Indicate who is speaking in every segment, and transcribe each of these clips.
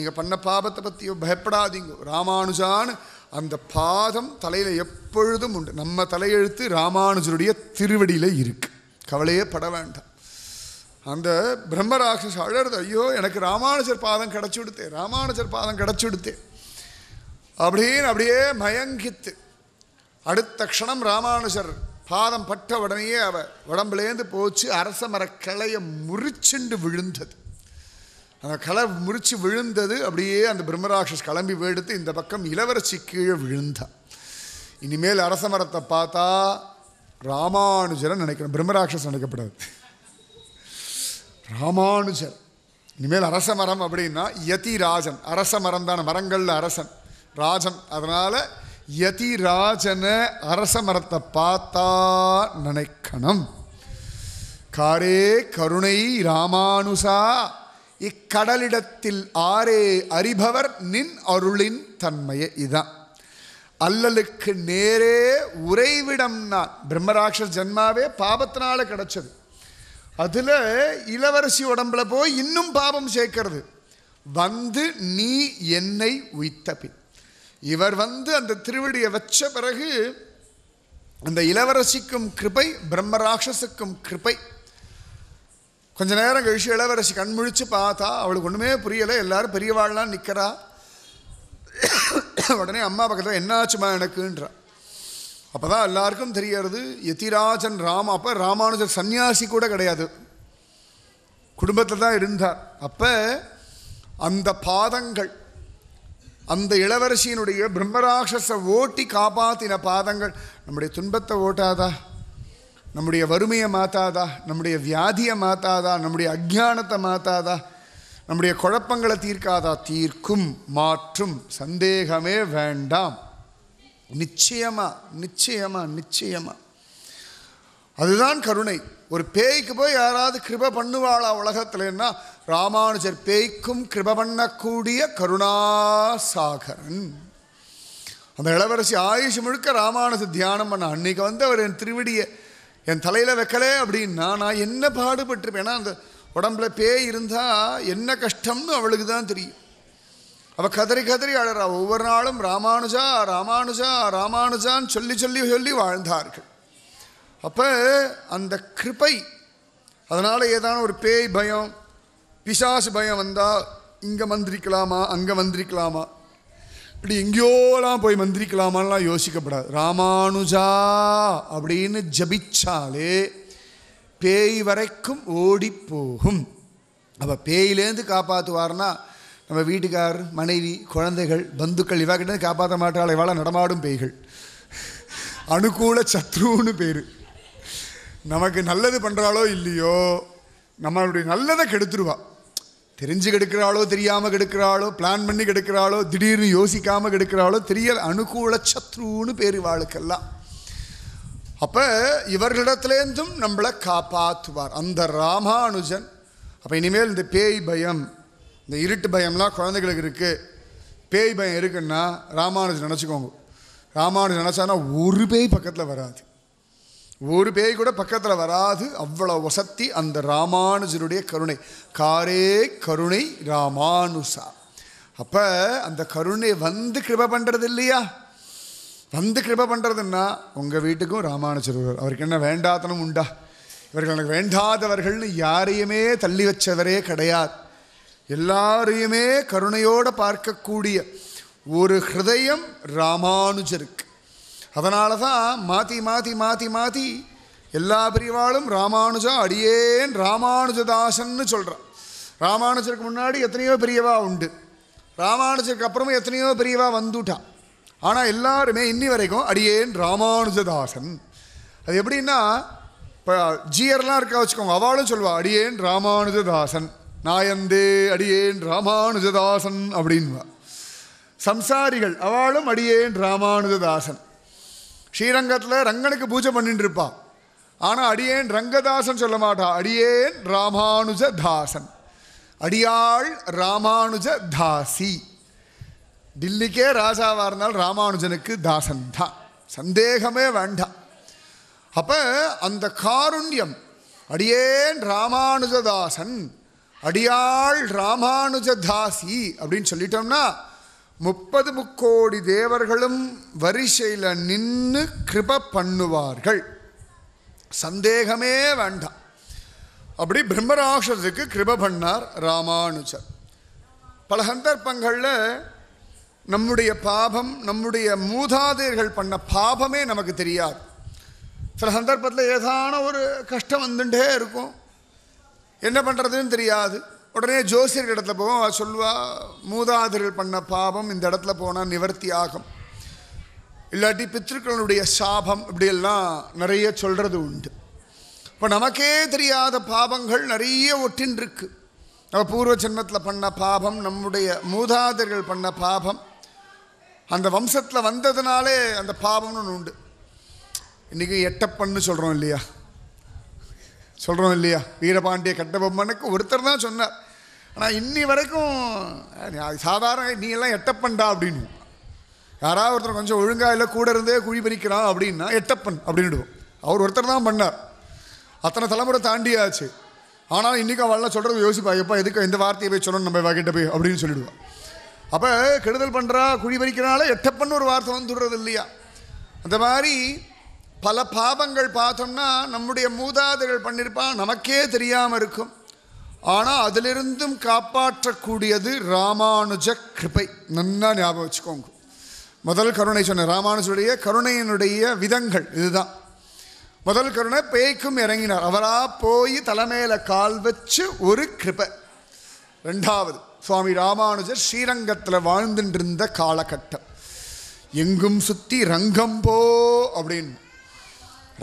Speaker 1: நீங்கள் பண்ண பாபத்தை பற்றியோ பயப்படாதீங்க ராமானுஜான் அந்த பாதம் தலையில் எப்பொழுதும் உண்டு நம்ம தலையெழுத்து ராமானுஜருடைய திருவடியில் இருக்கு கவலையே பட வேண்டாம் அந்த பிரம்மராட்சஸ் அழறது ஐயோ எனக்கு ராமானுஜர் பாதம் கிடச்சி விடுத்தேன் ராமானுஜர் பாதம் கிடச்சி விடுத்தேன் அப்படின்னு அப்படியே மயங்கித்து அடுத்த க்ஷணம் ராமானுஜர் பாதம் பட்ட உடனேயே அவ உடம்புலேருந்து போச்சு அரச மரக்கலையை முறிச்சுண்டு விழுந்தது அந்த கலர் முறித்து விழுந்தது அப்படியே அந்த பிரம்மராட்சஸ் கிளம்பி எடுத்து இந்த பக்கம் இளவரசி கீழே விழுந்தா இனிமேல் அரச மரத்தை பார்த்தா ராமானுஜரை நினைக்கணும் பிரம்மராட்சஸ் நினைக்கப்படாது ராமானுஜர் இனிமேல் அரச மரம் அப்படின்னா யதி ராஜன் அரச மரம் தானே மரங்களில் அரசன் ராஜன் அதனால் யதி ராஜனை அரச மரத்தை பார்த்தா நினைக்கணும் காரே கருணை ராமானுசா இக்கடலிடத்தில் ஆரே அறிபவர் நின் அருளின் தன்மையை இதான் அல்லலுக்கு நேரே உறைவிடம் நான் பிரம்மராட்சர் ஜென்மாவே பாபத்தினால கிடச்சது அதில் இளவரசி உடம்புல போய் இன்னும் பாபம் சேர்க்கிறது வந்து நீ என்னை உயித்த பின் இவர் வந்து அந்த திருவிடியை வச்ச பிறகு அந்த இளவரசிக்கும் கிருபை பிரம்மராட்சஸுக்கும் கிருபை கொஞ்ச நேரம் கழிச்சு இளவரசி கண் பார்த்தா அவளுக்கு ஒன்றுமே புரியலை எல்லாரும் பெரியவாள்லாம் நிற்கிறா உடனே அம்மா பக்கத்தில் என்னாச்சுமா எனக்குன்றா அப்போ தான் எல்லாருக்கும் தெரியறது யதிராஜன் ராம அப்போ ராமானுஜர் சன்னியாசி கூட கிடையாது குடும்பத்தில் தான் இருந்தார் அப்போ அந்த பாதங்கள் அந்த இளவரசியினுடைய பிரம்மராட்சஸை ஓட்டி காப்பாற்றின பாதங்கள் நம்முடைய துன்பத்தை ஓட்டாதா நம்முடைய வறுமையை மாற்றாதா நம்முடைய வியாதியை மாற்றாதா நம்முடைய அஜானத்தை மாற்றாதா நம்முடைய குழப்பங்களை தீர்க்காதா தீர்க்கும் மாற்றும் சந்தேகமே வேண்டாம் நிச்சயமா நிச்சயமா நிச்சயமா அதுதான் கருணை ஒரு பேய்க்கு போய் யாராவது கிருப பண்ணுவாளா உலகத்துலன்னா ராமானுஜர் பேய்க்கும் கிருப பண்ணக்கூடிய கருணாசாகரன் அந்த இளவரசி ஆயுஷ் முழுக்க ராமானுஜர் தியானம் பண்ண அன்னைக்கு வந்து அவர் என் திருவடியை என் தலையில் வைக்கல அப்படின்னா நான் என்ன பாடுபட்டிருப்பேன் ஏன்னா அந்த உடம்புல பேய் இருந்தால் என்ன கஷ்டம்னு அவளுக்கு தான் தெரியும் அவள் கதறி கதறி அழறா ஒவ்வொரு நாளும் ராமானுஜா ராமானுஜா ராமானுஜான்னு சொல்லி சொல்லி சொல்லி வாழ்ந்தார்கள் அப்போ அந்த கிருப்பை அதனால் ஏதான ஒரு பேய் பயம் பிசாசு பயம் வந்தால் இங்கே மந்திரிக்கலாமா அங்கே மந்திரிக்கலாமா இப்படி எங்கேயோலாம் போய் மந்திரிக்கலாமான்லாம் யோசிக்கப்படாது ராமானுஜா அப்படின்னு ஜபிச்சாலே பேய் வரைக்கும் ஓடி போகும் அப்போ பேயிலேருந்து காப்பாற்றுவார்னா நம்ம வீட்டுக்கார் மனைவி குழந்தைகள் பந்துக்கள் இவாக்கிட்ட காப்பாற்ற மாட்டாள் இவாள நடமாடும் பேய்கள் அனுகூல சத்ருன்னு பேர் நமக்கு நல்லது பண்ணுறாளோ இல்லையோ நம்மளுடைய நல்லதை கெடுத்துருவா தெரிஞ்சு கெடுக்கிறாளோ தெரியாமல் கெடுக்கிறாளோ பிளான் பண்ணி கெடுக்கிறாளோ திடீர்னு யோசிக்காமல் கெடுக்கிறாளோ தெரியல அனுகூல சத்ருன்னு பேர் வாழ்க்கெல்லாம் அப்போ இவர்களிடத்துலேருந்தும் நம்மளை காப்பாற்றுவார் அந்த ராமானுஜன் அப்போ இனிமேல் இந்த பேய் பயம் இந்த இருட்டு பயம்லாம் குழந்தைகளுக்கு இருக்குது பேய் பயம் இருக்குன்னா ராமானுஜன் நினச்சிக்கோங்க ராமானுஜன் நினச்சானா ஒரு பேய் பக்கத்தில் வராது ஒரு பேய் கூட பக்கத்தில் வராது அவ்வளோ வசத்தி அந்த ராமானுஜருடைய கருணை காரே கருணை ராமானுசா அப்போ அந்த கருணை வந்து கிருப பண்ணுறது இல்லையா வந்து கிருப பண்ணுறதுன்னா உங்கள் வீட்டுக்கும் ராமானுஜர் அவருக்கு என்ன வேண்டாதனம் உண்டா இவர்கள் எனக்கு வேண்டாதவர்கள்னு யாரையுமே தள்ளி வச்சவரே கிடையாது எல்லாரையுமே கருணையோடு பார்க்கக்கூடிய ஒரு ஹிருதயம் ராமானுஜருக்கு அதனால தான் மாற்றி மாற்றி மாற்றி மாற்றி எல்லா பிரிவாளும் ராமானுஜா அடியேன் ராமானுஜதாசன்னு சொல்கிறான் ராமானுஜருக்கு முன்னாடி எத்தனையோ பிரியவா உண்டு ராமானுஜருக்கு அப்புறமும் எத்தனையோ பிரியவா வந்துட்டான் ஆனால் எல்லாருமே இன்னி வரைக்கும் அடியேன் ராமானுஜதாசன் அது எப்படின்னா இப்போ ஜியர்லாம் இருக்கா வச்சுக்கோங்க அவளும் சொல்லுவாள் அடியேன் ராமானுஜதாசன் நாயந்தே அடியேன் ராமானுஜதாசன் அப்படின்வா சம்சாரிகள் அவளும் அடியேன் ராமானுஜதாசன் ஸ்ரீரங்கத்தில் ரங்கனுக்கு பூஜை பண்ணிட்டு இருப்பான் ஆனால் அடியேன் ரங்கதாசன் சொல்ல மாட்டான் அடியேன் ராமானுஜ தாசன் அடியாள் ராமானுஜ தாசி டில்லிக்கே ராஜாவாக இருந்தால் ராமானுஜனுக்கு தாசன் தான் சந்தேகமே வேண்டாம் அப்போ அந்த காருண்யம் அடியேன் ராமானுஜதாசன் அடியாள் ராமானுஜதாசி அப்படின்னு சொல்லிட்டோம்னா முப்பது முக்கோடி தேவர்களும் வரிசையில் நின்று கிருப பண்ணுவார்கள் சந்தேகமே வேண்டாம் அப்படி பிரம்மராஷத்துக்கு கிருப பண்ணார் ராமானுஜர் பல சந்தர்ப்பங்களில் நம்முடைய பாபம் நம்முடைய மூதாதையர்கள் பண்ண பாபமே நமக்கு தெரியாது சில சந்தர்ப்பத்தில் ஏதான ஒரு கஷ்டம் வந்துட்டே இருக்கும் என்ன பண்ணுறதுன்னு தெரியாது உடனே ஜோசியர் இடத்துல போவோம் அவள் சொல்லுவா மூதாதர்கள் பண்ண பாவம் இந்த இடத்துல போனால் நிவர்த்தி ஆகும் இல்லாட்டி பித்திருக்களுடைய சாபம் இப்படியெல்லாம் நிறைய சொல்கிறது உண்டு இப்போ நமக்கே தெரியாத பாவங்கள் நிறைய ஒட்டின்றிருக்கு நம்ம பூர்வ ஜென்மத்தில் பண்ண பாபம் நம்முடைய மூதாதர்கள் பண்ண பாபம் அந்த வம்சத்தில் வந்ததுனாலே அந்த பாபம்னு ஒன்று உண்டு இன்றைக்கி எட்டப்பண்ணு சொல்கிறோம் இல்லையா சொல்கிறோம் இல்லையா வீரபாண்டிய கட்டபொம்மனுக்கு ஒருத்தர் தான் சொன்னார் ஆனால் இன்னி வரைக்கும் அது சாதாரண நீ எல்லாம் எட்டப்பண்டா அப்படின்னு யாராவது ஒருத்தர் கொஞ்சம் ஒழுங்காக இல்லை கூட இருந்தே குழி பறிக்கிறான் அப்படின்னா எட்டப்பன் அப்படின்னு அவர் ஒருத்தர் தான் பண்ணார் அத்தனை தலைமுறை தாண்டியாச்சு ஆனால் இன்றைக்கும் அவள்லாம் சொல்கிறது யோசிப்பா எப்போ எதுக்கு இந்த வார்த்தையை போய் சொல்லணும் நம்ம வாக்கிட்ட போய் அப்படின்னு சொல்லிடுவான் அப்போ கெடுதல் பண்ணுறா குழி பறிக்கிறனால எட்டப்பன் ஒரு வார்த்தை வந்து இல்லையா அந்த மாதிரி பல பாபங்கள் பார்த்தோம்னா நம்முடைய மூதாதைகள் பண்ணியிருப்பா நமக்கே தெரியாமல் இருக்கும் ஆனால் அதிலிருந்தும் காப்பாற்றக்கூடியது ராமானுஜ கிருப்பை நன்னா ஞாபகம் வச்சுக்கோங்க முதல் கருணை சொன்ன ராமானுஜருடைய கருணையினுடைய விதங்கள் இதுதான் முதல் கருணை பேய்க்கும் இறங்கினார் அவராக போய் தலைமையில கால் வச்சு ஒரு கிருபை ரெண்டாவது சுவாமி ராமானுஜர் ஸ்ரீரங்கத்தில் வாழ்ந்துட்டிருந்த காலகட்டம் எங்கும் சுற்றி ரங்கம் போ அப்படின்னு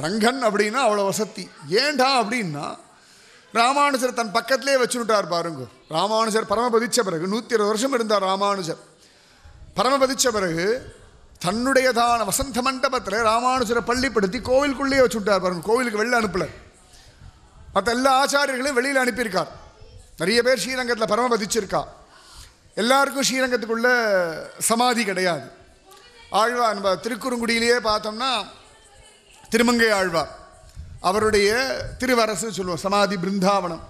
Speaker 1: ரங்கன் அப்படின்னா அவ்வளோ வசதி ஏண்டா அப்படின்னா ராமானுஜர் தன் பக்கத்திலே வச்சுட்டார் பாருங்க ராமானுஜர் பரமபதிச்ச பிறகு நூற்றி இருபது வருஷம் இருந்தார் ராமானுஜர் பரமபதிச்ச பிறகு தன்னுடையதான வசந்த மண்டபத்தில் ராமானுஜரை பள்ளிப்படுத்தி கோவிலுக்குள்ளேயே வச்சுட்டார் பாருங்க கோவிலுக்கு வெளில அனுப்பல மற்ற எல்லா ஆச்சாரியர்களையும் வெளியில் அனுப்பியிருக்கார் நிறைய பேர் ஸ்ரீரங்கத்தில் பரமபதிச்சிருக்கா எல்லாருக்கும் ஸ்ரீரங்கத்துக்குள்ள சமாதி கிடையாது ஆழ்வார் நம்ம திருக்குறுங்குடியிலேயே பார்த்தோம்னா திருமங்கை ஆழ்வார் அவருடைய திருவரசு சொல்லுவோம் சமாதி பிருந்தாவனம்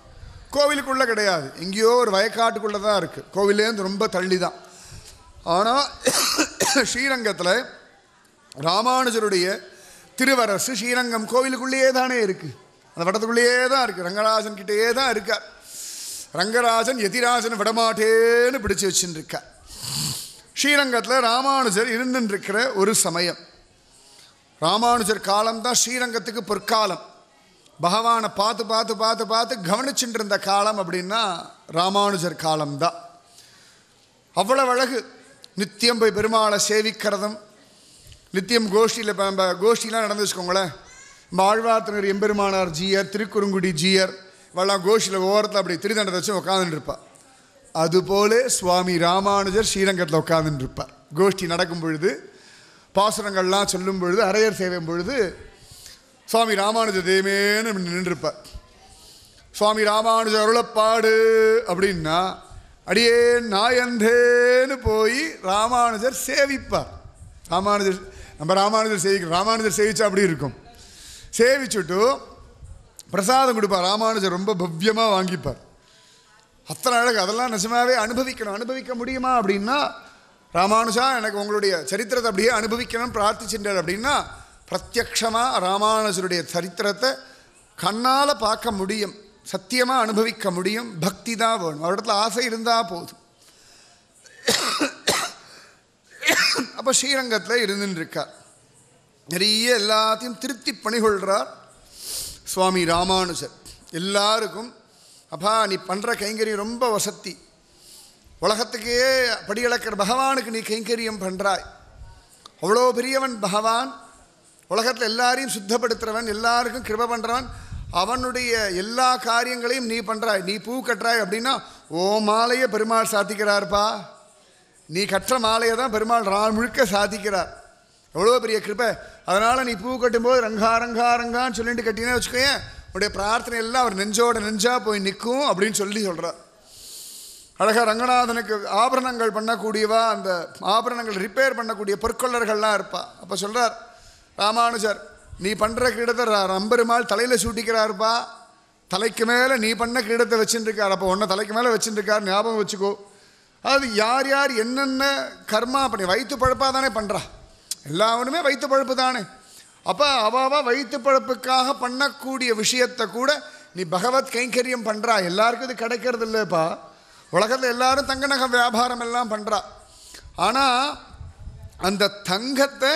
Speaker 1: கோவிலுக்குள்ளே கிடையாது எங்கேயோ ஒரு வயக்காட்டுக்குள்ளே தான் இருக்குது கோவிலேருந்து ரொம்ப தள்ளி தான் ஆனால் ஸ்ரீரங்கத்தில் ராமானுஜருடைய திருவரசு ஸ்ரீரங்கம் கோவிலுக்குள்ளேயே தானே இருக்குது அந்த வட்டத்துக்குள்ளேயே தான் இருக்குது ரங்கராஜன் கிட்டேயே தான் இருக்கார் ரங்கராஜன் எதிராஜன் விடமாட்டேன்னு பிடிச்சி வச்சுருக்கார் ஸ்ரீரங்கத்தில் ராமானுஜர் இருந்துருக்கிற ஒரு சமயம் ராமானுஜர் காலம்தான் ஸ்ரீரங்கத்துக்கு பொற்காலம் பகவானை பார்த்து பார்த்து பார்த்து பார்த்து கவனிச்சுட்டு இருந்த காலம் அப்படின்னா ராமானுஜர் காலம்தான் அவ்வளவு அழகு நித்தியம் போய் பெருமாளை சேவிக்கிறதும் நித்தியம் கோஷ்டியில் இப்போ கோஷ்டிலாம் நடந்து வச்சுக்கோங்களேன் நம்ம எம்பெருமானார் ஜியர் திருக்குறுங்குடி ஜீயர் இவெல்லாம் கோஷ்டியில் ஓரத்தில் அப்படி திருதண்டை வச்சு இருப்பாள் அதுபோல சுவாமி ராமானுஜர் ஸ்ரீரங்கத்தில் இருப்பார் கோஷ்டி நடக்கும் பொழுது பாசனங்கள்லாம் சொல்லும் பொழுது அரையர் செய்வேன் பொழுது சுவாமி ராமானுஜ தெய்வேன்னு நின்றுருப்பார் சுவாமி ராமானுஜ அருளப்பாடு அப்படின்னா அடியே நாயந்தேன்னு போய் ராமானுஜர் சேவிப்பார் ராமானுஜர் நம்ம ராமானுஜர் சேவிக்க ராமானுஜர் சேவிச்சா அப்படி இருக்கும் சேவிச்சுட்டு பிரசாதம் கொடுப்பார் ராமானுஜர் ரொம்ப பவ்யமாக வாங்கிப்பார் அத்தனை அழகு அதெல்லாம் நிஜமாவே அனுபவிக்கணும் அனுபவிக்க முடியுமா அப்படின்னா ராமானுஜா எனக்கு உங்களுடைய சரித்திரத்தை அப்படியே அனுபவிக்கணும்னு பிரார்த்திச்சுட்டார் அப்படின்னா பிரத்யக்ஷமாக ராமானுஜருடைய சரித்திரத்தை கண்ணால் பார்க்க முடியும் சத்தியமாக அனுபவிக்க முடியும் பக்தி தான் வேணும் அவரிடத்துல ஆசை இருந்தால் போதும் அப்போ ஸ்ரீரங்கத்தில் இருந்துருக்கார் நிறைய எல்லாத்தையும் திருப்தி பணிகொள்கிறார் சுவாமி ராமானுஜர் எல்லாருக்கும் அப்பா நீ பண்ணுற கைங்கறி ரொம்ப வசத்தி உலகத்துக்கே படியளக்கிற பகவானுக்கு நீ கைங்கரியம் பண்ணுறாய் அவ்வளோ பெரியவன் பகவான் உலகத்தில் எல்லாரையும் சுத்தப்படுத்துகிறவன் எல்லாருக்கும் கிருப பண்ணுறவன் அவனுடைய எல்லா காரியங்களையும் நீ பண்ணுறாய் நீ பூ கட்டுறாய் அப்படின்னா ஓ மாலையை பெருமாள் சாத்திக்கிறார்ப்பா நீ கற்ற மாலையை தான் பெருமாள் நாள் முழுக்க சாதிக்கிறார் எவ்வளோ பெரிய கிருப்பை அதனால் நீ பூ கட்டும்போது ரங்கா ரங்கா ரங்கான்னு சொல்லிட்டு கட்டினே வச்சுக்கோயேன் உடைய பிரார்த்தனை எல்லாம் அவர் நெஞ்சோட நெஞ்சாக போய் நிற்கும் அப்படின்னு சொல்லி சொல்கிறார் அழகாக ரங்கநாதனுக்கு ஆபரணங்கள் பண்ணக்கூடியவா அந்த ஆபரணங்கள் ரிப்பேர் பண்ணக்கூடிய பொற்கொள்ளர்கள்லாம் இருப்பா அப்போ சொல்கிறார் ராமானுஜர் நீ பண்ணுற கிரீடத்தை ரம்பெருமாள் தலையில் சூட்டிக்கிறாருப்பா தலைக்கு மேலே நீ பண்ண கிரீடத்தை வச்சுட்டுருக்கார் அப்போ ஒன்றை தலைக்கு மேலே வச்சுட்டுருக்கார் ஞாபகம் வச்சுக்கோ அது யார் யார் என்னென்ன கர்மா பண்ணி வயிற்று பழப்பாக தானே பண்ணுறா எல்லாவனுமே வயிற்று பழப்பு தானே அப்போ அவாவா வயிற்று பழப்புக்காக பண்ணக்கூடிய விஷயத்தை கூட நீ பகவத் கைங்கரியம் பண்ணுறா எல்லாருக்கும் இது கிடைக்கிறது இல்லைப்பா உலகத்தில் எல்லாரும் தங்க நகை வியாபாரம் எல்லாம் பண்ணுறா ஆனால் அந்த தங்கத்தை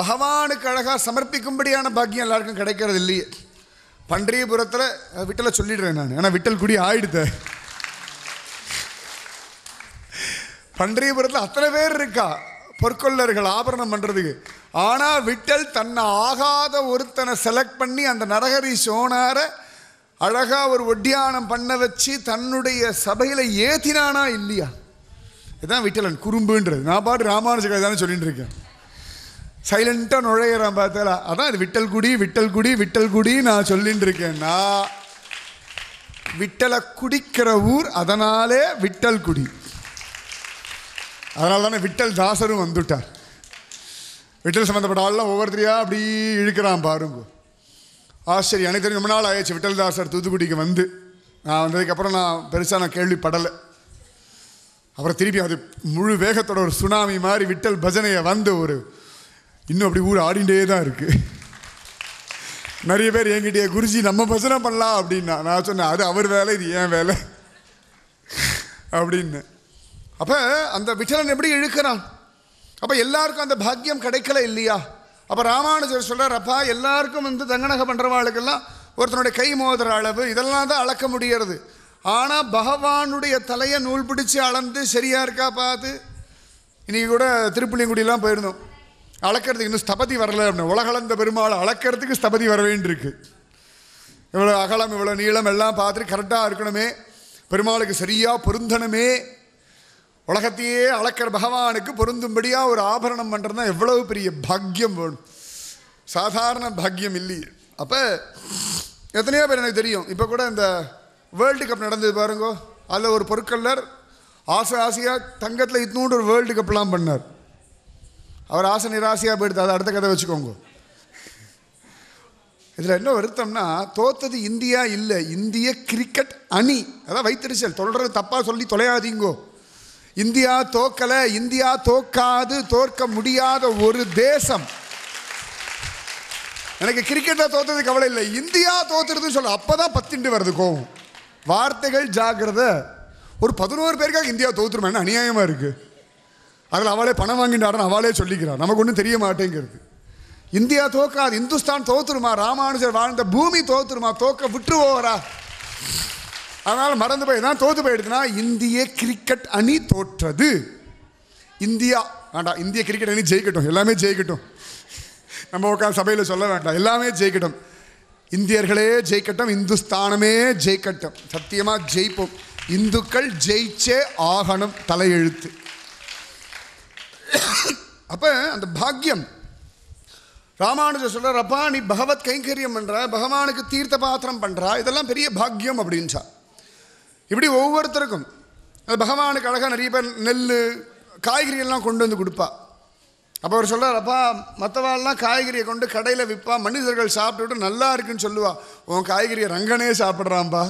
Speaker 1: பகவானுக்கு அழகாக சமர்ப்பிக்கும்படியான பாக்கியம் எல்லாருக்கும் கிடைக்கிறது இல்லையே பன்றியபுரத்தில் விட்டலை சொல்லிடுறேன் நான் ஏன்னா விட்டல் குடி ஆயிடுத்த பன்றியபுரத்தில் அத்தனை பேர் இருக்கா பொற்கொள்ளர்கள் ஆபரணம் பண்ணுறதுக்கு ஆனால் விட்டல் தன்னை ஆகாத ஒருத்தனை செலக்ட் பண்ணி அந்த நரகரி சோனாரை அழகாக ஒரு ஒட்டியானம் பண்ண வச்சு தன்னுடைய சபையில் ஏத்தினானா இல்லையா இதான் விட்டலன் குறும்புன்றது நான் பாட்டு ராமானுஜ கதை தானே சொல்லிட்டு இருக்கேன் சைலண்ட்டாக நுழையிறான் பார்த்தா அதான் இது விட்டல் குடி விட்டல் குடி விட்டல் குடி நான் சொல்லிட்டு இருக்கேன் விட்டலை குடிக்கிற ஊர் அதனாலே விட்டல் குடி அதனால தானே விட்டல் தாசரும் வந்துட்டார் விட்டல் சம்மந்தப்பட்ட ஆள்லாம் ஒவ்வொருத்தரையாக அப்படி இழுக்கிறான் பாருங்க ஆசிரியர் எனக்கு தெரிஞ்ச ரொம்ப நாள் ஆயிடுச்சு விட்டல்தாசர் தூத்துக்குடிக்கு வந்து நான் வந்ததுக்கப்புறம் நான் பெருசாக நான் கேள்விப்படலை அப்புறம் திருப்பி அது முழு வேகத்தோட ஒரு சுனாமி மாதிரி விட்டல் பஜனையை வந்த ஒரு இன்னும் அப்படி ஊர் ஆடிண்டே தான் இருக்குது நிறைய பேர் என்கிட்டயே குருஜி நம்ம பஜனை பண்ணலாம் அப்படின்னா நான் சொன்னேன் அது அவர் வேலை இது ஏன் வேலை அப்படின்னு அப்போ அந்த விட்டலன் எப்படி இழுக்கிறான் அப்போ எல்லாருக்கும் அந்த பாக்கியம் கிடைக்கல இல்லையா அப்போ ராமானுஜர் சொல்கிறார் அப்பா எல்லாருக்கும் வந்து தங்கநகை பண்ணுறவாளுக்கெல்லாம் ஒருத்தனுடைய கை மோதுற அளவு இதெல்லாம் தான் அளக்க முடியறது ஆனால் பகவானுடைய தலையை நூல் பிடிச்சி அளந்து சரியாக இருக்கா பார்த்து இன்றைக்கி கூட திருப்புளிங்குடியெலாம் போயிருந்தோம் அளக்கிறதுக்கு இன்னும் ஸ்தபதி வரலை அப்படின்னு உலகளந்த பெருமாள் அளக்கிறதுக்கு ஸ்தபதி வர வேண்டியிருக்கு இவ்வளோ அகலம் இவ்வளோ நீளம் எல்லாம் பார்த்துட்டு கரெக்டாக இருக்கணுமே பெருமாளுக்கு சரியாக பொருந்தணுமே உலகத்தையே அளக்கிற பகவானுக்கு பொருந்தும்படியாக ஒரு ஆபரணம் பண்ணுறதுனா எவ்வளவு பெரிய பாக்கியம் வேணும் சாதாரண பாக்கியம் இல்லையே அப்போ எத்தனையோ பேர் எனக்கு தெரியும் இப்போ கூட இந்த வேர்ல்டு கப் நடந்தது பாருங்கோ அதில் ஒரு பொருட்கள்லர் ஆசை ஆசையாக தங்கத்தில் இத்தினூண்டு ஒரு வேர்ல்டு கப்லாம் பண்ணார் அவர் ஆசை நிராசையாக போயிடுது அதை அடுத்த கதை வச்சுக்கோங்க இதில் என்ன வருத்தம்னா தோத்தது இந்தியா இல்லை இந்திய கிரிக்கெட் அணி அதான் வைத்திருச்சல் தொடர்றது தப்பாக சொல்லி தொலையாதீங்கோ இந்தியா தோக்கல இந்தியா தோக்காது தோற்க முடியாத ஒரு தேசம் எனக்கு கிரிக்கெட்டில் தோத்தது கவலை இல்லை இந்தியா தோத்துறதுன்னு சொல்ல அப்போ தான் பத்திண்டு வருது கோவம் வார்த்தைகள் ஜாகிரத ஒரு பதினோரு பேருக்காக இந்தியா என்ன அநியாயமாக இருக்குது அதில் அவளே பணம் வாங்கிட்டு அவளே சொல்லிக்கிறான் நமக்கு ஒன்றும் தெரிய மாட்டேங்கிறது இந்தியா தோக்காது இந்துஸ்தான் தோத்துருமா ராமானுஜர் வாழ்ந்த பூமி தோத்துருமா தோக்க விட்டுருவோரா அதனால் மறந்து போய் தான் தோற்று போயிடுதுன்னா இந்திய கிரிக்கெட் அணி தோற்றது இந்தியா வேண்டாம் இந்திய கிரிக்கெட் அணி ஜெயிக்கட்டும் எல்லாமே ஜெயிக்கட்டும் நம்ம உட்காந்து சபையில் சொல்ல வேண்டாம் எல்லாமே ஜெயிக்கட்டும் இந்தியர்களே ஜெயிக்கட்டும் இந்துஸ்தானமே ஜெயிக்கட்டும் சத்தியமாக ஜெயிப்போம் இந்துக்கள் ஜெயிச்சே ஆகணும் தலையெழுத்து அப்போ அந்த பாக்கியம் ராமானுஜர் சொல்கிறார் அப்பா நீ பகவத் கைங்கரியம் பண்ணுற பகவானுக்கு தீர்த்த பாத்திரம் பண்ணுறா இதெல்லாம் பெரிய பாக்கியம் அப்படின்ச்சா இப்படி ஒவ்வொருத்தருக்கும் அது பகவானுக்கு அழகாக நிறைய பேர் நெல் காய்கறியெல்லாம் கொண்டு வந்து கொடுப்பா அப்போ அவர் சொல்கிறார் அப்பா மற்றவாள்லாம் காய்கறியை கொண்டு கடையில் விற்பா மனிதர்கள் சாப்பிட்டுட்டு நல்லா இருக்குன்னு சொல்லுவா உன் காய்கறியை ரங்கனே சாப்பிட்றான்ப்பா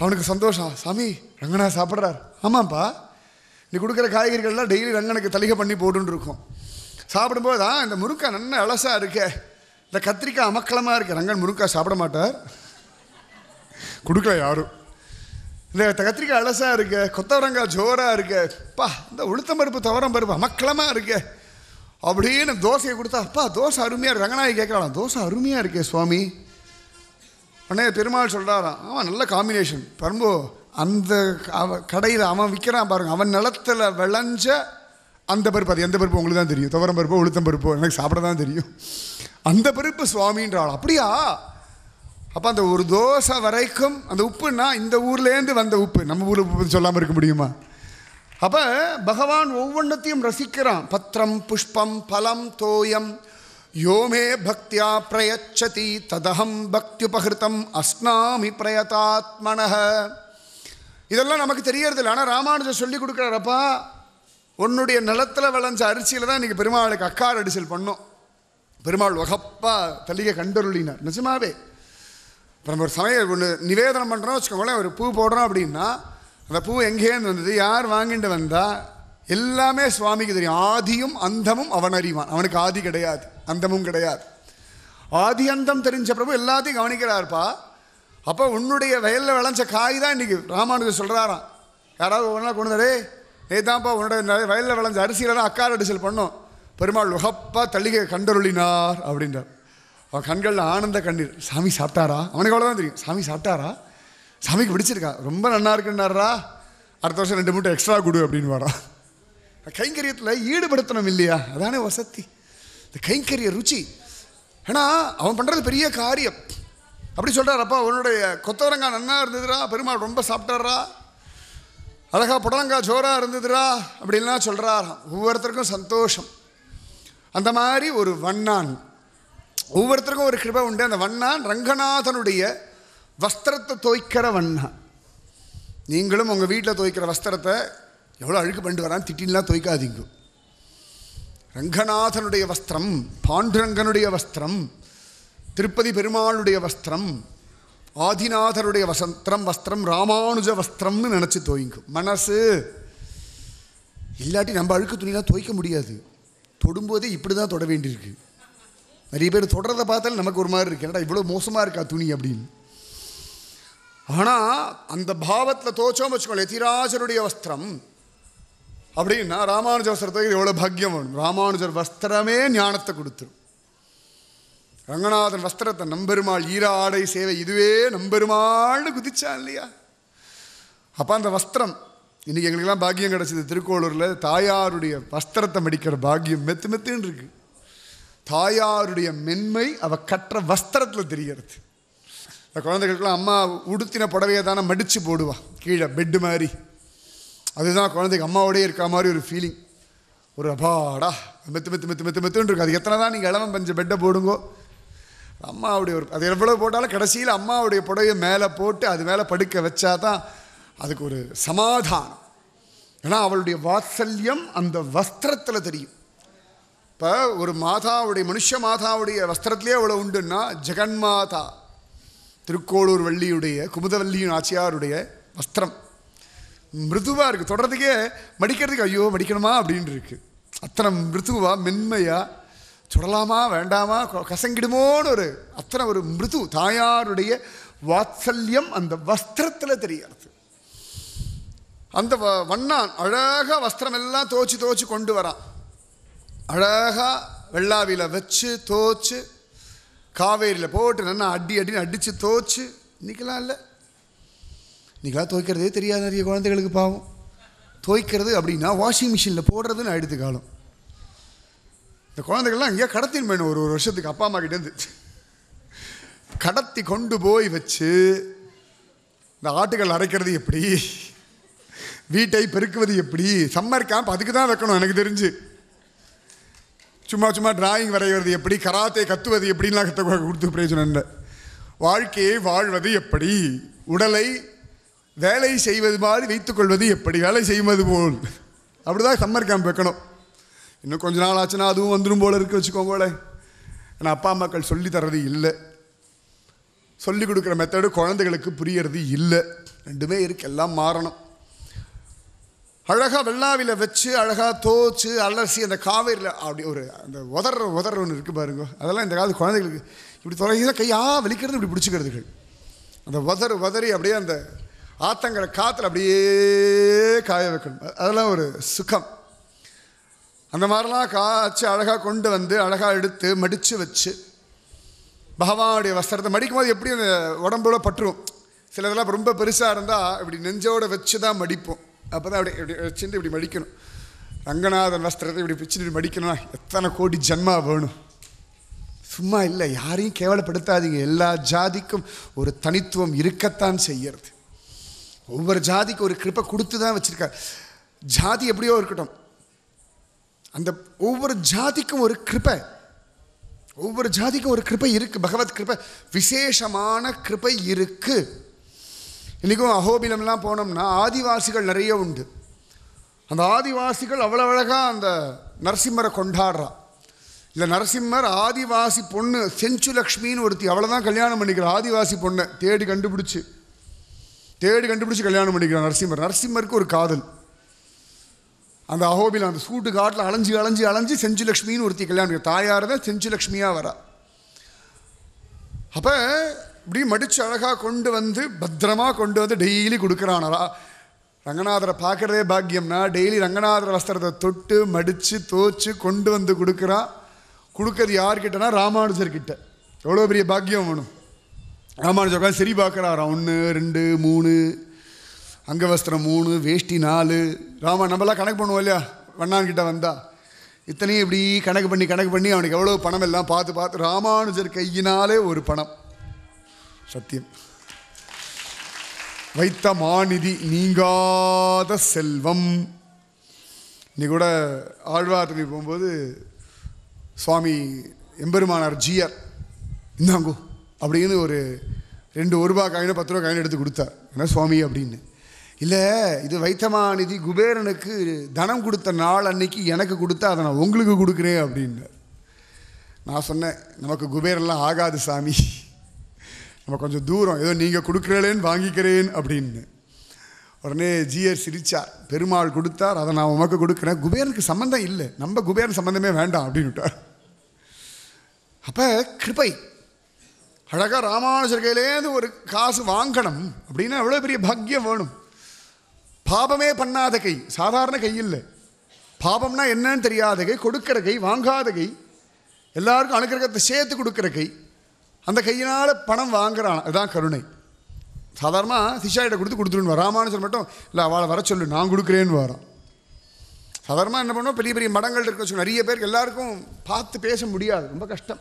Speaker 1: அவனுக்கு சந்தோஷம் சாமி ரங்கனா சாப்பிட்றார் ஆமாம்ப்பா நீ கொடுக்குற காய்கறிகள்லாம் டெய்லி ரங்கனுக்கு தலிகை பண்ணி போட்டுன்னு இருக்கும் சாப்பிடும்போது தான் இந்த முருக்கா நல்ல அலசாக இருக்கே இந்த கத்திரிக்காய் அமக்கலமாக இருக்கு ரங்கன் முருக்கா சாப்பிட மாட்டார் கொடுக்கல யாரும் இந்த கத்திரிக்காய் அலசாக இருக்கு கொத்தவரங்காய் ஜோராக இருக்கு பா இந்த உளுத்தம் பருப்பு துவரம் பருப்பு அமக்கலமாக இருக்கு அப்படின்னு தோசையை கொடுத்தா அப்பா தோசை அருமையாக இருக்கு ரங்கநாயகி கேட்கலாம் தோசை அருமையாக இருக்கே சுவாமி உடனே பெருமாள் சொல்கிறாராம் ஆமாம் நல்ல காம்பினேஷன் பரம்பு அந்த கடையில் அவன் விற்கிறான் பாருங்கள் அவன் நிலத்தில் விளைஞ்ச அந்த பருப்பு அது எந்த பருப்பு உங்களுக்கு தான் தெரியும் துவரம் பருப்பு உளுத்தம் பருப்பு எனக்கு சாப்பிட தான் தெரியும் அந்த பருப்பு சுவாமின்றாள் அப்படியா அப்போ அந்த ஒரு தோசை வரைக்கும் அந்த உப்புன்னா இந்த ஊர்லேருந்து வந்த உப்பு நம்ம ஊரில் உப்பு சொல்லாமல் இருக்க முடியுமா அப்போ பகவான் ஒவ்வொன்றத்தையும் ரசிக்கிறான் பத்திரம் புஷ்பம் பலம் தோயம் யோமே பக்தியா பிரயச்சதி ததகம் பக்தியுபகிருத்தம் அஸ்னாமி பிரயதாத்மனக இதெல்லாம் நமக்கு தெரியறதில்ல ஆனால் ராமானுஜர் சொல்லி கொடுக்குறாரப்பா உன்னுடைய நிலத்தில் விளைஞ்ச அரிசியில் தான் இன்றைக்கி பெருமாளுக்கு அக்கார் அடிசல் பண்ணோம் பெருமாள் வகப்பா தள்ளிக கண்டருளினார் நிஜமாவே இப்போ நம்ம ஒரு சமையல் ஒன்று நிவேதனம் பண்ணுறோம் வச்சுக்கோங்களேன் ஒரு பூ போடுறோம் அப்படின்னா அந்த பூ எங்கேருந்து வந்தது யார் வாங்கிட்டு வந்தால் எல்லாமே சுவாமிக்கு தெரியும் ஆதியும் அந்தமும் அவன் அறிவான் அவனுக்கு ஆதி கிடையாது அந்தமும் கிடையாது ஆதி அந்தம் தெரிஞ்ச பிரபு எல்லாத்தையும் கவனிக்கிறார்ப்பா அப்போ உன்னுடைய வயலில் விளைஞ்ச காய் தான் இன்றைக்கி ராமானுஜர் சொல்கிறாராம் யாராவது ஒன்றா கொண்டு தரே ஏதான்ப்பா உன்னுடைய வயலில் விளைஞ்ச அரிசியில தான் அக்கார அடிசல் பண்ணோம் பெருமாள் உகப்பா தள்ளிகை கண்டருளினார் அப்படின்றார் அவன் கண்களில் ஆனந்த கண்ணீர் சாமி சாப்பிட்டாரா அவனுக்கு அவ்வளோதான் தெரியும் சாமி சாப்பிட்டாரா சாமிக்கு பிடிச்சிருக்கா ரொம்ப நல்லா இருக்குன்னாரா அடுத்த வருஷம் ரெண்டு மூட்டை எக்ஸ்ட்ரா கொடு அப்படின்னு வரான் கைங்கரியத்தில் ஈடுபடுத்தணும் இல்லையா அதானே வசதி இந்த கைங்கரிய ருச்சி ஏன்னா அவன் பண்ணுறது பெரிய காரியம் அப்படி சொல்கிறார் அப்பா அவனுடைய கொத்தவரங்காய் நன்னா இருந்ததுரா பெருமாள் ரொம்ப சாப்பிட்டாரா அழகா புடலங்காய் ஜோராக இருந்ததுரா அப்படின்லாம் சொல்கிறாராம் ஒவ்வொருத்தருக்கும் சந்தோஷம் அந்த மாதிரி ஒரு வண்ணான் ஒவ்வொருத்தருக்கும் ஒரு கிருபை உண்டு அந்த வண்ணான் ரங்கநாதனுடைய வஸ்திரத்தை துவைக்கிற வண்ணா நீங்களும் உங்கள் வீட்டில் துவைக்கிற வஸ்திரத்தை எவ்வளோ அழுக்கு பண்ணிட்டு வரான் திட்டின்லாம் துவைக்காதீங்க ரங்கநாதனுடைய வஸ்திரம் பாண்டுரங்கனுடைய வஸ்திரம் திருப்பதி பெருமாளுடைய வஸ்திரம் ஆதிநாதருடைய வசந்திரம் வஸ்திரம் ராமானுஜ வஸ்திரம்னு நினச்சி துவைக்கும் மனசு இல்லாட்டி நம்ம அழுக்கு துணியெலாம் துவைக்க முடியாது தொடும்போதே இப்படி தான் தொட வேண்டியிருக்கு நிறைய பேர் தொடரதை பார்த்தாலும் நமக்கு ஒரு மாதிரி இருக்கு ஏடா இவ்வளோ மோசமாக இருக்கா துணி அப்படின்னு ஆனால் அந்த பாவத்தில் தோச்சோம் வச்சுக்கோங்க எதிராஜருடைய வஸ்திரம் அப்படின்னா ராமானுஜ வஸ்திரத்துக்கு எவ்வளோ பாக்கியம் வேணும் ராமானுஜர் வஸ்திரமே ஞானத்தை கொடுத்துரும் ரங்கநாதன் வஸ்திரத்தை நம்பெருமாள் ஈராடை சேவை இதுவே நம்பெருமாள்னு குதிச்சான் இல்லையா அப்போ அந்த வஸ்திரம் இன்றைக்கி எங்களுக்கெல்லாம் பாக்கியம் கிடச்சிது திருக்கோளூரில் தாயாருடைய வஸ்திரத்தை மடிக்கிற பாக்கியம் மெத்து மெத்துன்னு இருக்குது தாயாருடைய மென்மை அவ கற்ற வஸ்திரத்தில் தெரிகிறது இந்த குழந்தைகளுக்குலாம் அம்மா உடுத்தின புடவையை தானே மடித்து போடுவாள் கீழே பெட்டு மாதிரி அதுதான் குழந்தைக்கு அம்மாவோடய இருக்க மாதிரி ஒரு ஃபீலிங் ஒரு அபாடா மெத்து மெத்து மெத்து மெத்து மெத்துன்னு இருக்கும் அது எத்தனை தான் நீங்கள் இளவன் பஞ்சு பெட்டை போடுங்கோ அம்மாவுடைய ஒரு அது எவ்வளோ போட்டாலும் கடைசியில் அம்மாவுடைய புடவையை மேலே போட்டு அது மேலே படுக்க வச்சா தான் அதுக்கு ஒரு சமாதானம் ஏன்னா அவளுடைய வாத்சல்யம் அந்த வஸ்திரத்தில் தெரியும் இப்போ ஒரு மாதாவுடைய மனுஷ மாதாவுடைய வஸ்திரத்திலே அவ்வளோ உண்டுன்னா மாதா திருக்கோளூர் வள்ளியுடைய குமுதவல்லியின் ஆச்சியாருடைய வஸ்திரம் மிருதுவாக இருக்குது தொடர்றதுக்கே மடிக்கிறதுக்கு ஐயோ மடிக்கணுமா அப்படின்னு இருக்குது அத்தனை மிருதுவா மென்மையாக சுடலாமா வேண்டாமா கசங்கிடுமோன்னு ஒரு அத்தனை ஒரு மிருது தாயாருடைய வாத்சல்யம் அந்த வஸ்திரத்தில் தெரியாது அந்த வண்ணான் அழகாக வஸ்திரமெல்லாம் எல்லாம் தோச்சு தோச்சு கொண்டு வரான் அழகாக வெள்ளாவியில் வச்சு தோச்சு காவேரியில் போட்டு நல்லா அடி அடின்னு அடித்து தோச்சு இன்றைக்கெல்லாம் இல்லை இன்றைக்கெல்லாம் துவைக்கிறதே தெரியாது நிறைய குழந்தைகளுக்கு பாவம் துவைக்கிறது அப்படின்னா வாஷிங் மிஷினில் போடுறதுன்னு அடுத்த காலம் இந்த குழந்தைகள்லாம் எங்கேயா கடத்தின் போயணும் ஒரு ஒரு வருஷத்துக்கு அப்பா அம்மா கிட்டேருந்து கடத்தி கொண்டு போய் வச்சு இந்த ஆட்டுகள் அரைக்கிறது எப்படி வீட்டை பெருக்குவது எப்படி சம்மர் கேம்ப் அதுக்கு தான் வைக்கணும் எனக்கு தெரிஞ்சு சும்மா சும்மா டிராயிங் வரைகிறது எப்படி கராத்தை கத்துவது எப்படின்லாம் கத்த கொடுத்து பிரயோஜனம் இல்லை வாழ்க்கையை வாழ்வது எப்படி உடலை வேலை செய்வது மாதிரி வைத்துக்கொள்வது எப்படி வேலை செய்வது போல் அப்படி தான் சம்மர் கேம்ப் வைக்கணும் இன்னும் கொஞ்ச நாள் ஆச்சுன்னா அதுவும் வந்துடும் போல் இருக்கு வச்சுக்கோங்களே ஏன்னா அப்பா அம்மாக்கள் சொல்லி தர்றது இல்லை சொல்லிக் கொடுக்குற மெத்தடு குழந்தைகளுக்கு புரியறது இல்லை ரெண்டுமே இருக்கு எல்லாம் மாறணும் அழகாக வெள்ளாவில் வச்சு அழகாக தோச்சு அலசி அந்த காவேரியில் அப்படி ஒரு அந்த உதற உதற ஒன்று இருக்குது பாருங்க அதெல்லாம் இந்த காலத்து குழந்தைகளுக்கு இப்படி தொலைகிற கையாக வலிக்கிறது இப்படி பிடிச்சிக்கிறதுகள் அந்த உதறு உதறி அப்படியே அந்த ஆத்தங்களை காற்றுல அப்படியே காய வைக்கணும் அதெல்லாம் ஒரு சுகம் அந்த மாதிரிலாம் காய்ச்சி அழகாக கொண்டு வந்து அழகாக எடுத்து மடித்து வச்சு பகவானுடைய வஸ்திரத்தை மடிக்கும் போது எப்படி அந்த உடம்போட சில சிலதெல்லாம் ரொம்ப பெருசாக இருந்தால் இப்படி நெஞ்சோடு வச்சு தான் மடிப்போம் அப்போ தான் அப்படி இப்படி வச்சுட்டு இப்படி மடிக்கணும் ரங்கநாதன் வஸ்திரத்தை இப்படி பிச்சுட்டு மடிக்கணும்னா எத்தனை கோடி ஜென்மா வேணும் சும்மா இல்லை யாரையும் கேவலப்படுத்தாதீங்க எல்லா ஜாதிக்கும் ஒரு தனித்துவம் இருக்கத்தான் செய்கிறது ஒவ்வொரு ஜாதிக்கு ஒரு கிருப்பை கொடுத்து தான் வச்சுருக்கார் ஜாதி எப்படியோ இருக்கட்டும் அந்த ஒவ்வொரு ஜாதிக்கும் ஒரு கிருப்பை ஒவ்வொரு ஜாதிக்கும் ஒரு கிருப்பை இருக்குது பகவத் கிருப்பை விசேஷமான கிருப்பை இருக்குது இன்றைக்கும் அகோபிலம்லாம் போனோம்னா ஆதிவாசிகள் நிறைய உண்டு அந்த ஆதிவாசிகள் அவ்வளோ அழகாக அந்த நரசிம்மரை கொண்டாடுறா இல்லை நரசிம்மர் ஆதிவாசி பொண்ணு செஞ்சுலக்ஷ்மின்னு ஒருத்தி அவ்வளோதான் கல்யாணம் பண்ணிக்கிறார் ஆதிவாசி பொண்ணை தேடி கண்டுபிடிச்சி தேடி கண்டுபிடிச்சி கல்யாணம் பண்ணிக்கிறார் நரசிம்மர் நரசிம்மருக்கு ஒரு காதல் அந்த அகோபில் அந்த சூட்டு காட்டில் அலைஞ்சி அலைஞ்சி அலைஞ்சி லக்ஷ்மின்னு ஒருத்தி கல்யாணம் தாயார் தான் லக்ஷ்மியாக வரா அப்போ இப்படி மடித்து அழகாக கொண்டு வந்து பத்திரமாக கொண்டு வந்து டெய்லி கொடுக்குறானரா ரங்கநாதரை பார்க்குறதே பாக்கியம்னா டெய்லி ரங்கநாதர் வஸ்திரத்தை தொட்டு மடித்து தோச்சு கொண்டு வந்து கொடுக்குறா கொடுக்கறது யார்கிட்டனா ராமானுஜர்கிட்ட எவ்வளோ பெரிய பாக்கியம் வேணும் ராமானுஜர் உட்காந்து சரி பார்க்குறாரா ஒன்று ரெண்டு மூணு அங்கவஸ்திரம் மூணு வேஷ்டி நாலு ராமா நம்மளாம் கணக்கு பண்ணுவோம் இல்லையா வண்ணான்கிட்ட வந்தா இத்தனையும் இப்படி கணக்கு பண்ணி கணக்கு பண்ணி அவனுக்கு எவ்வளோ பணம் எல்லாம் பார்த்து பார்த்து ராமானுஜர் கையினாலே ஒரு பணம் சத்தியம் வைத்த மாநிதி நீங்காத செல்வம் இன்னைக்கு கூட ஆழ்வார்த்துக்கு போகும்போது சுவாமி எம்பெருமானார் ஜியர் இந்தாங்கோ அப்படின்னு ஒரு ரெண்டு ஒரு ரூபா காயினு பத்து ரூபா காயினு எடுத்து கொடுத்தார் ஏன்னா சுவாமி அப்படின்னு இல்லை இது வைத்தமாநிதி குபேரனுக்கு தனம் கொடுத்த நாள் அன்னைக்கு எனக்கு கொடுத்தா அதை நான் உங்களுக்கு கொடுக்குறேன் அப்படின்னு நான் சொன்னேன் நமக்கு குபேரெல்லாம் ஆகாது சாமி நம்ம கொஞ்சம் தூரம் ஏதோ நீங்கள் கொடுக்குறேன் வாங்கிக்கிறேன் அப்படின்னு உடனே ஜிஎர் சிரிச்சார் பெருமாள் கொடுத்தார் அதை நான் உமக்கு கொடுக்குறேன் குபேரனுக்கு சம்மந்தம் இல்லை நம்ம குபேரன் சம்மந்தமே வேண்டாம் அப்படின்னு விட்டார் அப்போ கிருப்பை அழகாக ராமானுஜர் கையிலேருந்து ஒரு காசு வாங்கணும் அப்படின்னா எவ்வளோ பெரிய பாக்யம் வேணும் பாபமே பண்ணாத கை சாதாரண கை இல்லை பாபம்னா என்னன்னு தெரியாத கை கொடுக்கிற கை வாங்காத கை எல்லாருக்கும் அனுகிரகத்தை சேர்த்து கொடுக்குற கை அந்த கையினால் பணம் வாங்குறான் அதுதான் கருணை சாதாரணமாக சிஷாயிட்ட கொடுத்து கொடுத்துருன்னு ராமானுஜர் மட்டும் இல்லை அவளை வர சொல்லு நான் கொடுக்குறேன்னு வரோம் சாதாரணமாக என்ன பண்ணுவோம் பெரிய பெரிய மடங்கள் இருக்க வச்சுக்கோங்க நிறைய பேருக்கு எல்லாருக்கும் பார்த்து பேச முடியாது ரொம்ப கஷ்டம்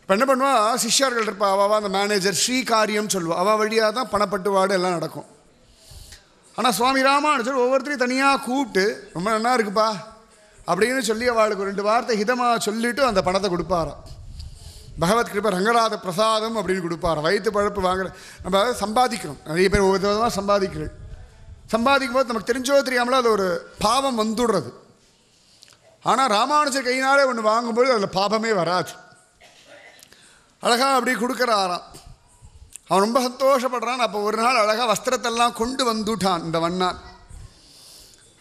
Speaker 1: இப்போ என்ன பண்ணுவா சிஷ்யார்கள் இருப்பா அவள் அந்த மேனேஜர் ஸ்ரீ காரியம் சொல்லுவாள் அவள் வழியாக தான் பணப்பட்டுவாடு எல்லாம் நடக்கும் ஆனால் சுவாமி ராமானுஜர் ஒவ்வொருத்தரையும் தனியாக கூப்பிட்டு ரொம்ப நல்லா இருக்குப்பா அப்படின்னு சொல்லி அவளுக்கு ரெண்டு வார்த்தை ஹிதமாக சொல்லிவிட்டு அந்த பணத்தை கொடுப்பாரான் பகவத் கிருப்பை ரங்கநாத பிரசாதம் அப்படின்னு கொடுப்பார் வயிற்று பழப்பு வாங்குற நம்ம சம்பாதிக்கிறோம் நிறைய பேர் ஒவ்வொரு விதமாக சம்பாதிக்கிறது சம்பாதிக்கும் போது நமக்கு தெரிஞ்சோ தெரியாமல அது ஒரு பாவம் வந்துடுறது ஆனால் ராமானுஜர் கையினாலே ஒன்று வாங்கும்போது அதில் பாபமே வராது அழகாக அப்படி கொடுக்குறாராம் அவன் ரொம்ப சந்தோஷப்படுறான் அப்போ ஒரு நாள் அழகாக வஸ்திரத்தெல்லாம் கொண்டு வந்துட்டான் இந்த வண்ணான்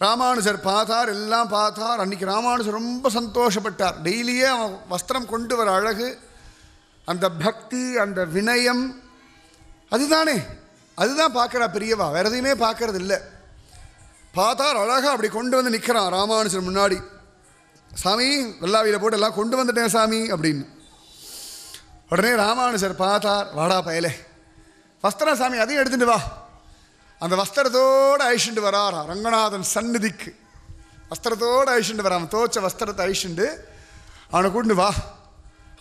Speaker 1: ராமானுஜர் பார்த்தார் எல்லாம் பார்த்தார் அன்றைக்கி ராமானுஜர் ரொம்ப சந்தோஷப்பட்டார் டெய்லியே அவன் வஸ்திரம் கொண்டு வர அழகு அந்த பக்தி அந்த வினயம் அதுதானே அதுதான் பார்க்குறா பெரியவா வேறு எதையுமே பார்க்கறது இல்லை பார்த்தார் அழகாக அப்படி கொண்டு வந்து நிற்கிறான் ராமானுஜன் முன்னாடி சாமி வெள்ளாவியில் போட்டு எல்லாம் கொண்டு வந்துட்டேன் சாமி அப்படின்னு உடனே ராமானுஜர் பார்த்தார் வாடா பயலே வஸ்திரம் சாமி அதையும் எடுத்துட்டு வா அந்த வஸ்திரத்தோடு அழிச்சுண்டு வராரா ரங்கநாதன் சந்நிதிக்கு வஸ்திரத்தோடு அழிச்சுண்டு வரான் தோச்ச வஸ்திரத்தை அழிச்சுண்டு அவனை கூட்டு வா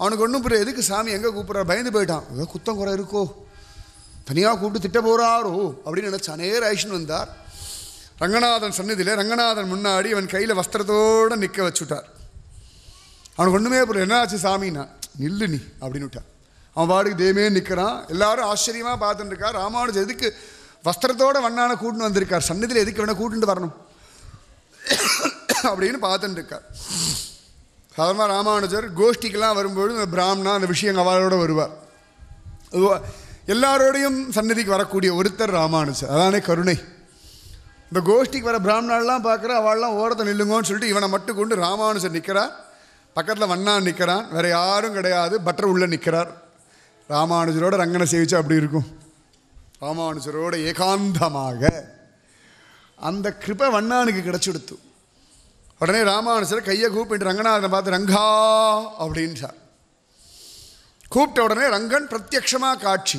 Speaker 1: அவனுக்கு ஒன்றும் புரிய எதுக்கு சாமி எங்கே கூப்பிட்றாரு பயந்து போயிட்டான் ஏதோ குத்தம் குறை இருக்கோ தனியாக கூப்பிட்டு திட்ட போகிறாரோ அப்படின்னு நினச்சா நேர் ஐஷன் வந்தார் ரங்கநாதன் சன்னதியில் ரங்கநாதன் முன்னாடி அவன் கையில் வஸ்திரத்தோடு நிற்க வச்சுட்டார் அவனுக்கு ஒன்றுமே புரியல என்னாச்சு சாமினா நில்லு நீ அப்படின்னு விட்டான் அவன் பாடுக்கு தேமே நிற்கிறான் எல்லாரும் ஆச்சரியமாக பார்த்துட்டுருக்கா இருக்கார் எதுக்கு வஸ்திரத்தோடு வண்ணான கூட்டுன்னு வந்திருக்கார் சன்னதியில் எதுக்கு வேணால் கூட்டுட்டு வரணும் அப்படின்னு பார்த்துட்டுருக்கார் சாதாரணமாக ராமானுஜர் கோஷ்டிக்கெல்லாம் வரும்பொழுது இந்த பிராமணா அந்த விஷயம் அவளோட வருவார் எல்லாரோடையும் சன்னதிக்கு வரக்கூடிய ஒருத்தர் ராமானுஜர் அதானே கருணை இந்த கோஷ்டிக்கு வர பிராமணாலாம் பார்க்குற அவள்லாம் ஓரத்தை நில்லுங்கன்னு சொல்லிட்டு இவனை மட்டும் கொண்டு ராமானுஜர் நிற்கிறார் பக்கத்தில் வண்ணான் நிற்கிறான் வேறு யாரும் கிடையாது பட்டர் உள்ளே நிற்கிறார் ராமானுஜரோட ரங்கனை சேவிச்சா அப்படி இருக்கும் ராமானுஜரோட ஏகாந்தமாக அந்த கிருப வண்ணானுக்கு கொடுத்து உடனே ராமானுசர் கையை கூப்பிட்டு ரங்கநாதனை பார்த்து ரங்கா அப்படின்றார் கூப்பிட்ட உடனே ரங்கன் பிரத்யக்ஷமாக காட்சி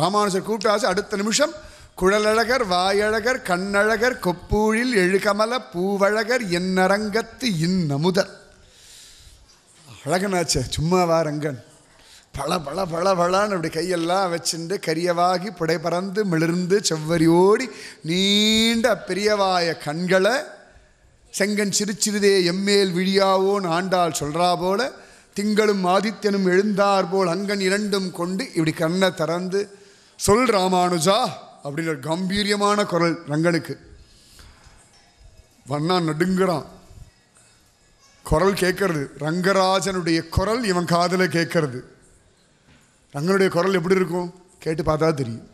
Speaker 1: ராமானுஜர் கூப்பிட்டாச்சு அடுத்த நிமிஷம் குழலழகர் வாயழகர் கண்ணழகர் கொப்பூழில் எழுகமல பூவழகர் என்னரங்கத்து இன்னமுதர் அழகனாச்சே சும்மாவா ரங்கன் பழ பழ பழ பழான்னு அப்படி கையெல்லாம் வச்சுட்டு கரியவாகி பறந்து மிளிர்ந்து செவ்வரி ஓடி நீண்ட பெரியவாய கண்களை செங்கன் சிறுதே எம்மேல் விழியாவோன் ஆண்டாள் சொல்கிறா போல திங்களும் ஆதித்யனும் எழுந்தார் போல் அங்கன் இரண்டும் கொண்டு இப்படி கண்ணை திறந்து சொல் ராமானுஜா அப்படின்னு கம்பீரியமான குரல் ரங்கனுக்கு வண்ணா நடுங்குறான் குரல் கேட்கறது ரங்கராஜனுடைய குரல் இவன் காதில் கேட்கறது ரங்கனுடைய குரல் எப்படி இருக்கும் கேட்டு பார்த்தா தெரியும்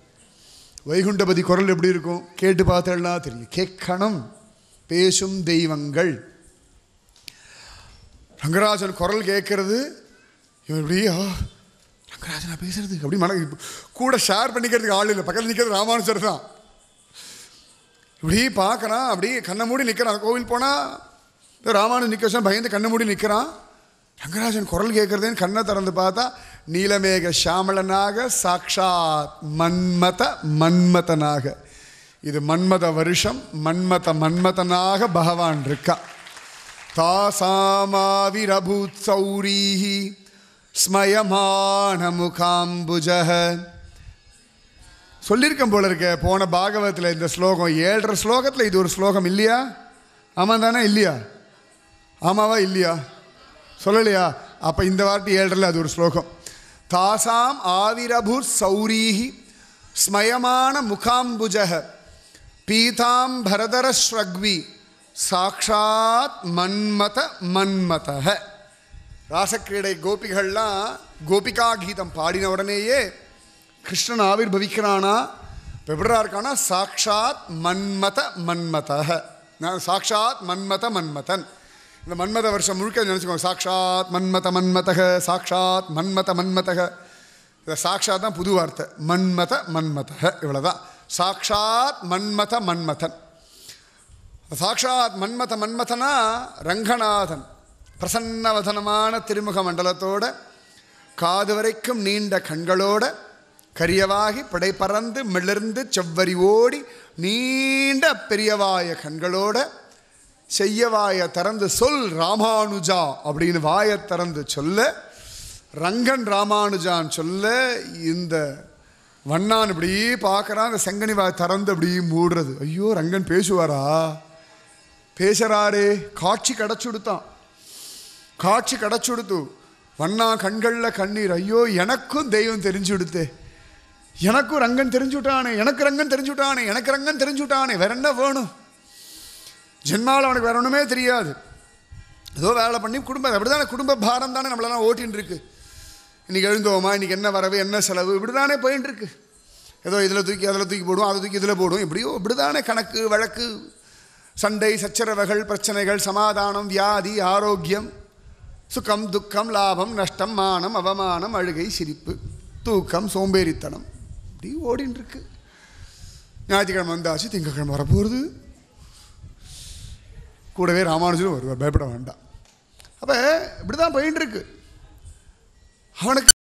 Speaker 1: வைகுண்டபதி குரல் எப்படி இருக்கும் கேட்டு பார்த்தேன்னா தெரியும் கேட்கணும் பேசும் தெய்வங்கள் ரங்கராஜன் குரல் கேட்கறது இவன் இப்படியா ரங்கராஜனா பேசுறது அப்படி மன கூட ஷேர் பண்ணிக்கிறதுக்கு ஆள் இல்லை பக்கத்தில் நிற்கிறது ராமானுஜர் தான் இப்படி பார்க்குறான் அப்படி கண்ணை மூடி நிற்கிறான் கோவில் போனால் ராமானு நிற்க வச்சா பயந்து கண்ணை மூடி நிற்கிறான் ரங்கராஜன் குரல் கேட்குறதுன்னு கண்ணை திறந்து பார்த்தா நீலமேக சாமளனாக சாக்ஷாத் மன்மத மன்மதனாக இது மன்மத வருஷம் மன்மத மன்மதனாக பகவான் இருக்கா தாசாமாவிரபூத் சௌரீஹி ஸ்மயமான முகாம்புஜ சொல்லியிருக்கேன் போல இருக்க போன பாகவத்தில் இந்த ஸ்லோகம் ஏழரை ஸ்லோகத்தில் இது ஒரு ஸ்லோகம் இல்லையா ஆமாம் தானே இல்லையா ஆமாவா இல்லையா சொல்லலையா அப்போ இந்த வார்த்தை ஏழரில் அது ஒரு ஸ்லோகம் தாசாம் ஆவிரபுர் சௌரீஹி ஸ்மயமான முகாம்புஜக ஸ்ரக்வி சாக்ஷாத் மன்மத மன்மத ராசக்கிரீடை கோபிகள்லாம் கோபிகா கீதம் பாடின உடனேயே கிருஷ்ணன் ஆவிர்பவிக்கிறானா இப்போ எப்படா இருக்கானா சாக்ஷாத் மன்மத மன்மத சாக்ஷாத் மன்மத மன்மதன் இந்த மன்மத வருஷம் முழுக்க நினச்சிக்கோங்க சாக்ஷாத் மன்மத மன்மதக சாக்ஷாத் மன்மத மன்மதக இதை சாக்ஷாத் தான் புது வார்த்தை மன்மத மன்மதக இவ்வளோதான் சாக்ஷாத் மன்மத மன்மதன் சாட்சாத் மன்மத மன்மதனா ரங்கநாதன் பிரசன்னவதனமான திருமுக மண்டலத்தோட காது வரைக்கும் நீண்ட கண்களோட கரியவாகி படை பறந்து மிளர்ந்து செவ்வரி ஓடி நீண்ட பெரியவாய கண்களோட செய்யவாய திறந்து சொல் ராமானுஜா அப்படின்னு வாயை திறந்து சொல்ல ரங்கன் ராமானுஜான் சொல்ல இந்த வண்ணான் இப்படி பார்க்குறான் அந்த செங்கனி வா திறந்து அப்படி மூடுறது ஐயோ ரங்கன் பேசுவாரா பேசுகிறாரு காட்சி கிடச்சி கொடுத்தான் காட்சி கிடச்சி கொடுத்து வண்ணா கண்களில் கண்ணீர் ஐயோ எனக்கும் தெய்வம் தெரிஞ்சு கொடுத்து எனக்கும் ரங்கன் தெரிஞ்சு விட்டானே எனக்கு ரங்கன் தெரிஞ்சு விட்டானே எனக்கு ரங்கன் தெரிஞ்சு விட்டானே வேற என்ன வேணும் ஜென்மாவில் அவனுக்கு வேற ஒன்றுமே தெரியாது ஏதோ வேலை பண்ணி குடும்பம் அப்படி தானே குடும்ப பாரம் தானே நம்மளெல்லாம் ஓட்டின்னு இருக்குது இன்றைக்கி எழுந்தோமா இன்றைக்கி என்ன வரவு என்ன செலவு இப்படி தானே போயின்னு இருக்கு ஏதோ இதில் தூக்கி அதில் தூக்கி போடுவோம் அதை தூக்கி இதில் போடுவோம் இப்படியோ இப்படி தானே கணக்கு வழக்கு சண்டை சச்சரவுகள் பிரச்சனைகள் சமாதானம் வியாதி ஆரோக்கியம் சுகம் துக்கம் லாபம் நஷ்டம் மானம் அவமானம் அழுகை சிரிப்பு தூக்கம் சோம்பேறித்தனம் இப்படி ஓடின்னு இருக்கு ஞாயிற்றுக்கிழமை வந்தாச்சு திங்கக்கிழமை வரப்போகிறது கூடவே ராமானுஜரும் வருவார் பயப்பட வேண்டாம் அப்போ இப்படி தான் போயின்னு இருக்குது அவனுக்கு